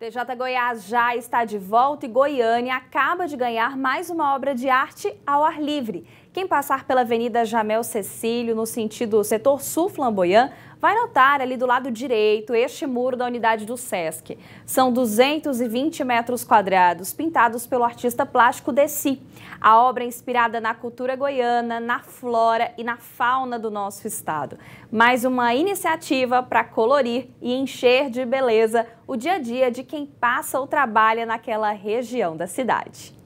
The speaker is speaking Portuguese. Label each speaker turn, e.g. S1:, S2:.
S1: TJ Goiás já está de volta e Goiânia acaba de ganhar mais uma obra de arte ao ar livre. Quem passar pela Avenida Jamel Cecílio, no sentido setor sul flamboyant, vai notar ali do lado direito este muro da unidade do SESC. São 220 metros quadrados, pintados pelo artista plástico Desi. A obra é inspirada na cultura goiana, na flora e na fauna do nosso estado. Mais uma iniciativa para colorir e encher de beleza o dia a dia de quem passa ou trabalha naquela região da cidade.